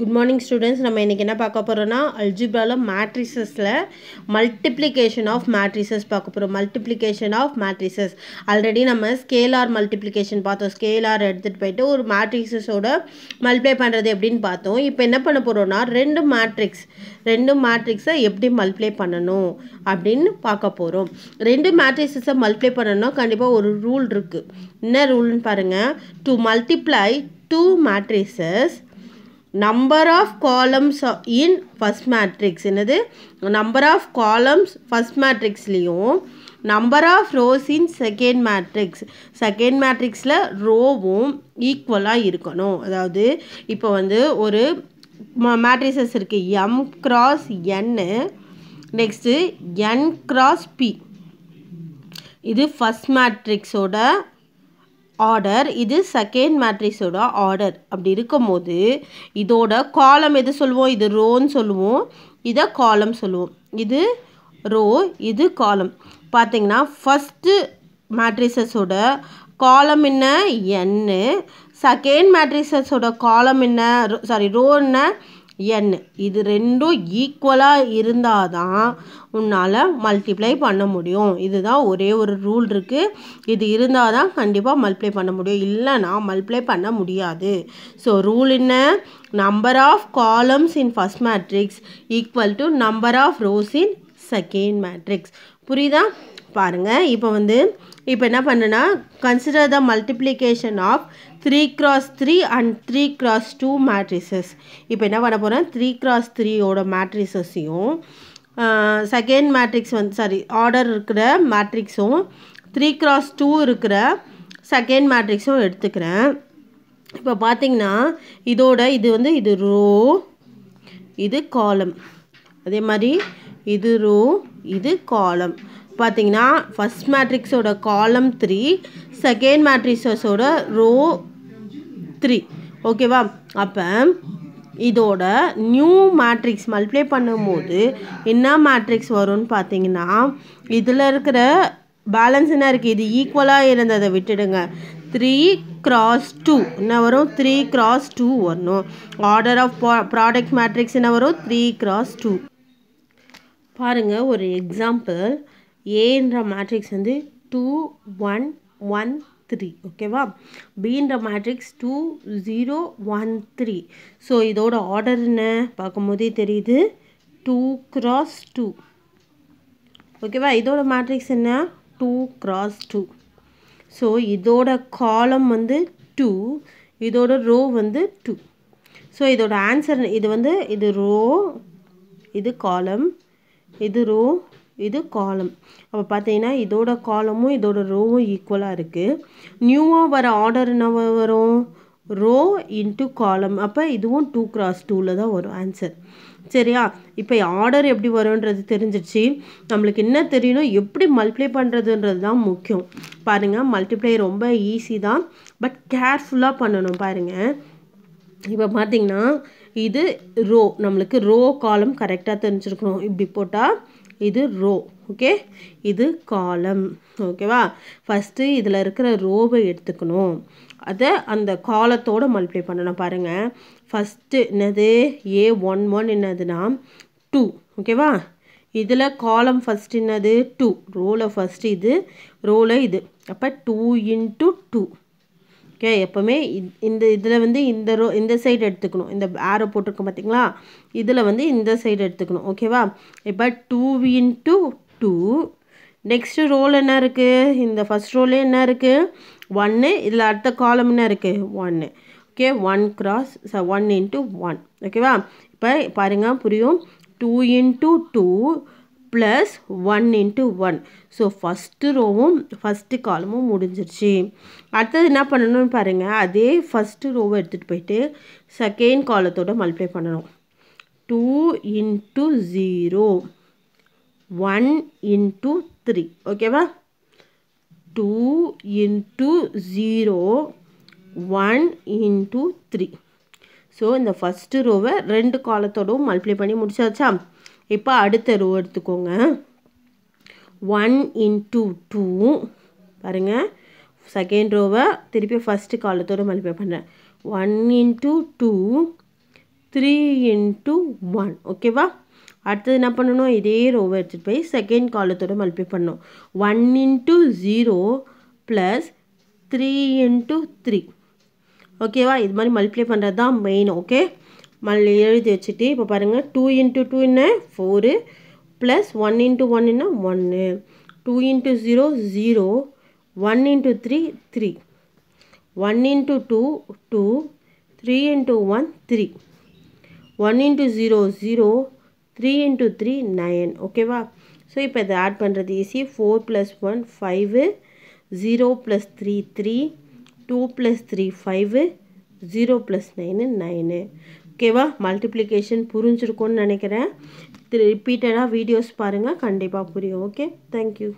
good morning students நம்ம இன்றைக்கி என்ன பார்க்க போகிறோன்னா அல்ஜிப்ராவில் மேட்ரிசஸில் மல்டிப்ளிகேஷன் ஆஃப் மேட்ரிசஸ் பார்க்க போகிறோம் மல்டிப்ளிகேஷன் ஆஃப் மேட்ரிசஸ் ஆல்ரெடி நம்ம ஸ்கேலார் மல்டிப்ளிகேஷன் பார்த்தோம் ஸ்கேலார் எடுத்துகிட்டு போயிட்டு ஒரு மேட்ரிக்ஸஸோட மல்டிப்ளை பண்ணுறது எப்படின்னு பார்த்தோம் இப்போ என்ன பண்ண போகிறோம்னா ரெண்டு மேட்ரிக்ஸ் ரெண்டு மேட்ரிக்ஸை எப்படி மல்டிப்ளை பண்ணணும் அப்படின்னு பார்க்க போகிறோம் ரெண்டு மேட்ரிசஸை மல்டிப்ளை பண்ணணும்னா கண்டிப்பாக ஒரு ரூல் இருக்குது என்ன ரூல்னு பாருங்கள் to multiply two matrices number of columns in first matrix என்னது நம்பர் ஆஃப் காலம்ஸ் ஃபஸ்ட் மேட்ரிக்ஸ்லேயும் number of rows in second matrix second மேட்ரிக்ஸில் ரோவும் ஈக்குவலாக இருக்கணும் அதாவது இப்போ வந்து ஒரு மேட்ரிசஸ் இருக்குது m cross n next n cross p இது ஃபஸ்ட் மேட்ரிக்ஸோட ஆர்டர் இது செகண்ட் மேட்ரிக்ஸோட ஆர்டர் அப்படி இருக்கும் போது இதோட காலம் எது சொல்லுவோம் இது ரோன்னு சொல்லுவோம் இதை காலம் சொல்லுவோம் இது ரோ இது காலம் பார்த்திங்கன்னா ஃபஸ்ட்டு மேட்ரிசஸோட காலம் என்ன என்னு செகண்ட் மேட்ரிசஸோட காலம் என்ன சாரி ரோ என்ன என் இது ரெண்டும் ஈக்குவலாக இருந்தால் தான் உன்னால் மல்டிப்ளை பண்ண முடியும் இதுதான் ஒரே ஒரு ரூல் இருக்குது இது இருந்தால் தான் கண்டிப்பாக மல்டிப்ளை பண்ண முடியும் இல்லைனா மல்டிப்ளை பண்ண முடியாது ஸோ ரூல் என்ன number of columns in first matrix equal to number of rows in second matrix புரியுதா பாருங்கள் இப்போ வந்து இப்போ என்ன பண்ணுன்னா consider the multiplication of three cross three and three cross two matrices இப்போ என்ன பண்ண போகிறேன் த்ரீ கிராஸ் த்ரீயோட மேட்ரிசஸையும் செகண்ட் மேட்ரிக்ஸ் வந்து சாரி ஆர்டர் இருக்கிற மேட்ரிக்ஸும் த்ரீ கிராஸ் டூ இருக்கிற செகண்ட் மேட்ரிக்ஸும் எடுத்துக்கிறேன் இப்போ பார்த்திங்கன்னா இதோட இது வந்து இது ரோ இது காலம் அதே மாதிரி இது ரோ இது காலம் பார்த்தீங்கன்னா ஃபஸ்ட் மேட்ரிக்ஸோட காலம் த்ரீ செகண்ட் மேட்ரிக்ஸஸோட ரோ த்ரீ ஓகேவா அப்போ இதோட நியூ மேட்ரிக்ஸ் மல்டிப்ளை பண்ணும்போது என்ன மேட்ரிக்ஸ் வரும்னு பார்த்தீங்கன்னா இதில் இருக்கிற பேலன்ஸ் என்ன இருக்குது இது ஈக்குவலாக இருந்ததை விட்டுடுங்க த்ரீ க்ராஸ் டூ என்ன வரும் த்ரீ க்ராஸ் டூ வரணும் ஆர்டர் ஆஃப் ப்ராடக்ட் மேட்ரிக்ஸ் என்ன வரும் த்ரீ க்ராஸ் டூ பாருங்கள் ஒரு எக்ஸாம்பிள் ஏன்ற மேட்ரிக்ஸ் வந்து டூ ஒன் ஒன் த்ரீ ஓகேவா பீன்ற matrix two zero one three so இதோட ஆர்டர் என்ன பார்க்கும்போதே தெரியுது டூ க்ராஸ் டூ ஓகேவா இதோட மேட்ரிக்ஸ் என்ன டூ க்ராஸ் டூ ஸோ இதோட காலம் வந்து டூ இதோட ரோ வந்து டூ ஸோ இதோட ஆன்சர் இது வந்து இது ரோ இது காலம் இது ரோ இது காலம் அப்போ பார்த்தீங்கன்னா இதோட காலமும் இதோட ரோவும் ஈக்குவலாக இருக்குது நியூவாக வர ஆர்டர் என்ன வரும் ரோ இன்ட்டு காலம் அப்போ இதுவும் டூ கிராஸ் டூவில் தான் வரும் ஆன்சர் சரியா இப்போ ஆர்டர் எப்படி வரும்ன்றது தெரிஞ்சிச்சு நம்மளுக்கு என்ன தெரியணும் எப்படி மல்டிப்ளை பண்ணுறதுன்றது தான் முக்கியம் பாருங்கள் மல்டிப்ளை ரொம்ப ஈஸி தான் பட் கேர்ஃபுல்லாக பண்ணணும் பாருங்கள் இப்போ பார்த்தீங்கன்னா இது ரோ நம்மளுக்கு ரோ காலம் கரெக்டாக தெரிஞ்சிருக்கணும் இப்படி போட்டால் இது ரோ ஓகே இது காலம் ஓகேவா ஃபஸ்ட்டு இதில் இருக்கிற ரோவை எடுத்துக்கணும் அதை அந்த காலத்தோடு மல்டிப்ளை பண்ணணும் பாருங்கள் ஃபஸ்ட்டு என்னது ஏ ஒன் ஒன் என்னதுன்னா டூ ஓகேவா இதில் காலம் ஃபஸ்ட் என்னது டூ ரோவில் ஃபஸ்ட்டு இது ரோவில் இது அப்போ டூ இன்ட்டு டூ ஓகே எப்போவுமே இந்த இதில் வந்து இந்த ரோ இந்த சைடு எடுத்துக்கணும் இந்த ஆரோ போட்டிருக்கோம் பார்த்தீங்களா இதில் வந்து இந்த சைடு எடுத்துக்கணும் ஓகேவா இப்போ two into two next row என்ன இருக்குது இந்த ஃபஸ்ட் ரோலே என்ன இருக்குது ஒன்று இதில் அடுத்த காலம் என்ன இருக்குது ஒன்று ஓகே ஒன் கிராஸ் ச ஒன் இன்ட்டு ஒன் ஓகேவா இப்போ பாருங்கள் புரியும் two into two plus one into one so first ரோவும் ஃபஸ்ட்டு காலமும் முடிஞ்சிருச்சு அடுத்தது என்ன பண்ணணும்னு பாருங்கள் அதே ஃபஸ்ட்டு ரோவை எடுத்துகிட்டு போயிட்டு செகண்ட் காலத்தோட மல்டிப்ளை பண்ணணும் two into zero one into three ஓகேவா two into zero one into three so இந்த ஃபஸ்ட்டு ரோவை ரெண்டு காலத்தோடவும் மல்டிப்ளை பண்ணி முடிச்சாச்சா இப்போ அடுத்த ரோ எடுத்துக்கோங்க ஒன் இன்ட்டு டூ பாருங்கள் செகண்ட் ரோவை திருப்பி ஃபஸ்ட்டு காலத்தோடு மல்டிப்ளை பண்ணுறேன் one into two three into one ஓகேவா அடுத்தது என்ன பண்ணணும் இதே ரோவை எடுத்துகிட்டு போய் செகண்ட் காலத்தோட மல்டிப்ளை பண்ணணும் one into zero plus three into three ஓகேவா இது மாதிரி மல்டிப்ளை பண்ணுறது தான் மெயின் ஓகே மல்லி எழுதி வச்சுட்டு இப்போ பாருங்கள் டூ இன்ட்டு டூ என்ன ஃபோரு ப்ளஸ் ஒன் இன்ட்டு என்ன ஒன்று two into zero zero one into three three one into two two three into one three one into zero zero three into three nine ஓகேவா so இப்போ இதை add பண்ணுறது easy four plus one five zero plus three three two plus three five zero plus nine nine ஓகேவா multiplication புரிஞ்சிருக்கும்னு நினைக்கிறேன் ரிப்பீட்டடாக videos பாருங்கள் கண்டிப்பாக புரியும் ஓகே தேங்க்யூ